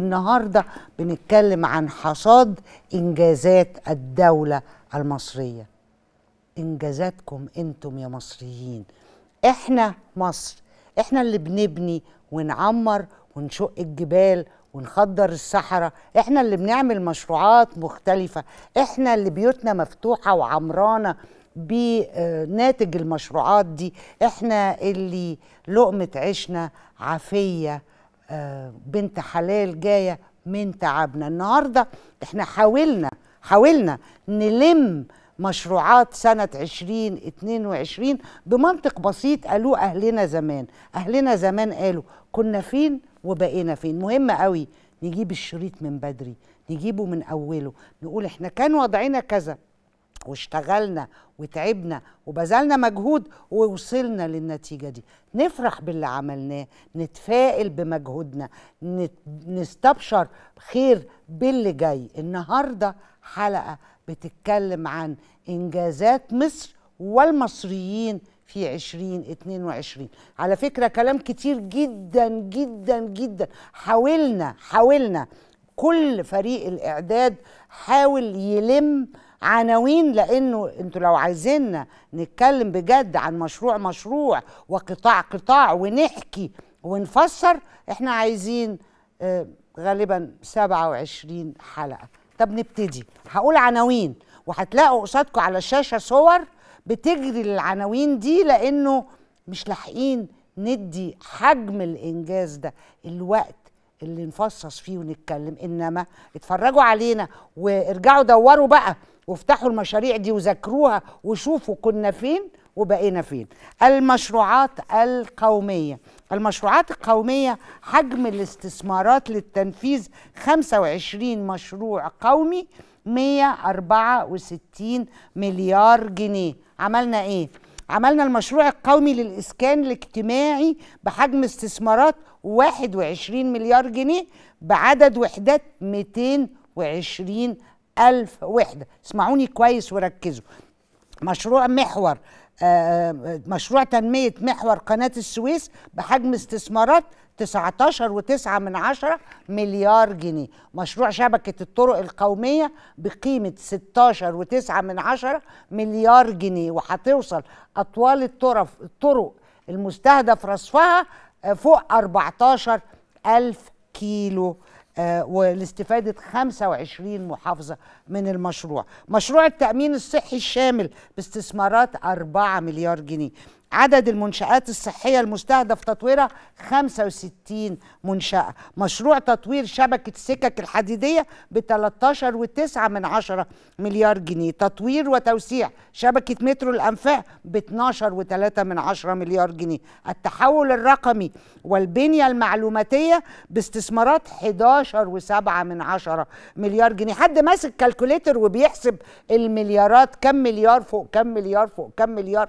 النهارده بنتكلم عن حصاد انجازات الدوله المصريه انجازاتكم انتم يا مصريين احنا مصر احنا اللي بنبني ونعمر ونشق الجبال ونخدر الصحراء احنا اللي بنعمل مشروعات مختلفه احنا اللي بيوتنا مفتوحه وعمرانه بناتج المشروعات دي احنا اللي لقمه عيشنا عافيه آه، بنت حلال جايه من تعبنا النهارده احنا حاولنا حاولنا نلم مشروعات سنة 2022 بمنطق بسيط قالوه أهلنا زمان أهلنا زمان قالوا كنا فين وبقينا فين مهم قوي نجيب الشريط من بدري نجيبه من أوله نقول إحنا كان وضعنا كذا واشتغلنا وتعبنا وبذلنا مجهود ووصلنا للنتيجة دي نفرح باللي عملناه نتفائل بمجهودنا نستبشر خير باللي جاي النهاردة حلقة بتتكلم عن إنجازات مصر والمصريين في 2022 على فكرة كلام كتير جدا جدا جدا حاولنا حاولنا كل فريق الإعداد حاول يلم عناوين لانه انتوا لو عايزيننا نتكلم بجد عن مشروع مشروع وقطاع قطاع ونحكي ونفسر احنا عايزين آه، غالبا 27 حلقه طب نبتدي هقول عناوين وهتلاقوا قصادكم على الشاشه صور بتجري للعناوين دي لانه مش لاحقين ندي حجم الانجاز ده الوقت اللي نفصص فيه ونتكلم انما اتفرجوا علينا وارجعوا دوروا بقى وافتحوا المشاريع دي وذاكروها وشوفوا كنا فين وبقينا فين المشروعات القومية المشروعات القومية حجم الاستثمارات للتنفيذ 25 مشروع قومي 164 مليار جنيه عملنا ايه؟ عملنا المشروع القومي للإسكان الاجتماعي بحجم استثمارات 21 مليار جنيه بعدد وحدات 220 ألف وحدة اسمعوني كويس وركزوا مشروع محور آه، مشروع تنمية محور قناة السويس بحجم استثمارات 19.9 من عشرة مليار جنيه مشروع شبكة الطرق القومية بقيمة 16.9 من عشرة مليار جنيه وهتوصل أطوال الطرف الطرق المستهدف رصفها آه، فوق 14 ألف كيلو آه، ولاستفادة 25 محافظة من المشروع مشروع التأمين الصحي الشامل باستثمارات 4 مليار جنيه عدد المنشآت الصحية المستهدف تطويرها 65 منشأة مشروع تطوير شبكة السكك الحديدية ب 13.9 من عشرة مليار جنيه تطوير وتوسيع شبكة مترو الأنفاق ب 12.3 من عشرة مليار جنيه التحول الرقمي والبنية المعلوماتية باستثمارات 11.7 من عشرة مليار جنيه حد ماسك كالكوليتر وبيحسب المليارات كم مليار فوق كم مليار فوق كم مليار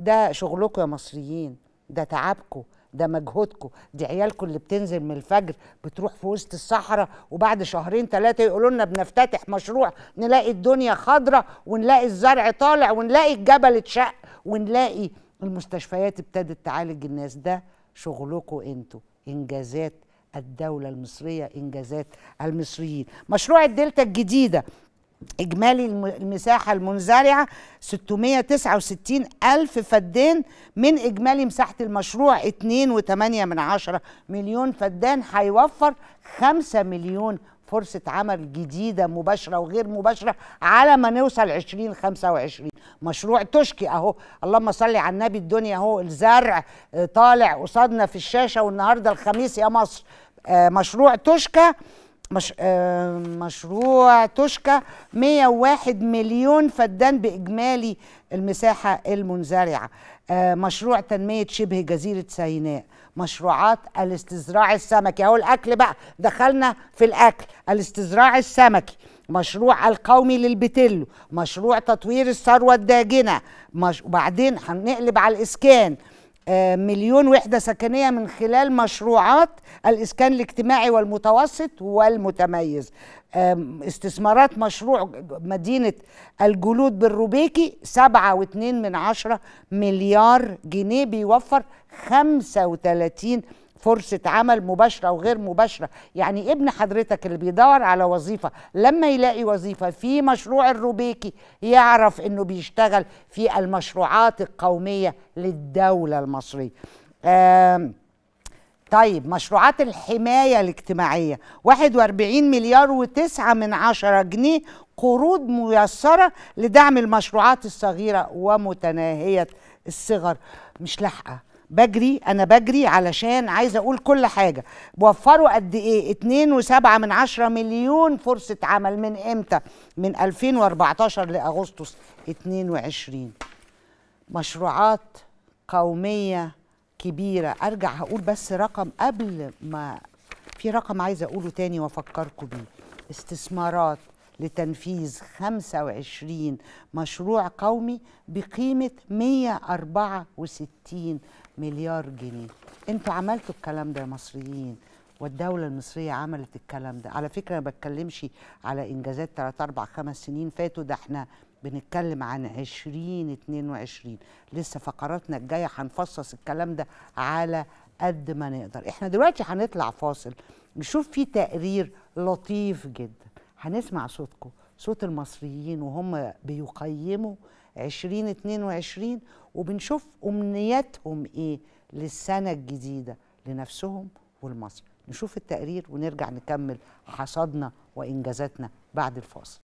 ده شغلكم يا مصريين ده تعبكم ده مجهودكم دي عيالكم اللي بتنزل من الفجر بتروح في وسط الصحراء وبعد شهرين ثلاثه يقولوا لنا بنفتتح مشروع نلاقي الدنيا خضراء ونلاقي الزرع طالع ونلاقي الجبل اتشق ونلاقي المستشفيات ابتدت تعالج الناس ده شغلكم انتوا انجازات الدولة المصرية إنجازات المصريين مشروع الدلتا الجديدة إجمالي المساحة المنزرعة 669 ألف فدان من إجمالي مساحة المشروع 2.8 من عشرة مليون فدان هيوفر 5 مليون فرصة عمل جديدة مباشرة وغير مباشرة على ما نوصل 2025 مشروع تشكي أهو اللهم صل على النبي الدنيا أهو الزرع آه، طالع قصادنا في الشاشة والنهاردة الخميس يا مصر آه، مشروع تشكى مش آه، مشروع توشكا 101 مليون فدان بإجمالي المساحة المنزرعة آه، مشروع تنمية شبه جزيرة سيناء مشروعات الاستزراع السمكي اهو الأكل بقى دخلنا في الأكل الاستزراع السمكي مشروع القومي للبتلو مشروع تطوير الثروة الداجنة مش... وبعدين هنقلب على الإسكان آه، مليون وحدة سكنية من خلال مشروعات الإسكان الاجتماعي والمتوسط والمتميز استثمارات مشروع مدينة الجلود بالروبيكي سبعة واتنين من عشرة مليار جنيه بيوفر خمسة وتلاتين فرصة عمل مباشرة وغير مباشرة يعني ابن حضرتك اللي بيدور على وظيفة لما يلاقي وظيفة في مشروع الروبيكي يعرف انه بيشتغل في المشروعات القومية للدولة المصرية طيب مشروعات الحماية الاجتماعية 41 مليار وتسعة من عشرة جنيه قروض ميسرة لدعم المشروعات الصغيرة ومتناهية الصغر مش لاحقة بجري انا بجري علشان عايزه اقول كل حاجه بوفروا قد ايه 2.7 مليون فرصه عمل من امتى من 2014 لاغسطس 22 مشروعات قوميه كبيره ارجع هقول بس رقم قبل ما في رقم عايزه اقوله تاني وافكركم بيه استثمارات لتنفيذ 25 مشروع قومي بقيمة 164 مليار جنيه انتوا عملتوا الكلام ده يا مصريين والدولة المصرية عملت الكلام ده على فكرة ما بتكلمش على إنجازات 3 4 5 سنين فاتوا ده احنا بنتكلم عن 2022 لسه فقراتنا الجاية هنفصص الكلام ده على قد ما نقدر احنا دلوقتي هنطلع فاصل نشوف فيه تقرير لطيف جدا هنسمع صوتكم صوت المصريين وهم بيقيموا 2022 وبنشوف أمنياتهم إيه للسنة الجديدة لنفسهم ولمصر نشوف التقرير ونرجع نكمل حصادنا وإنجازاتنا بعد الفاصل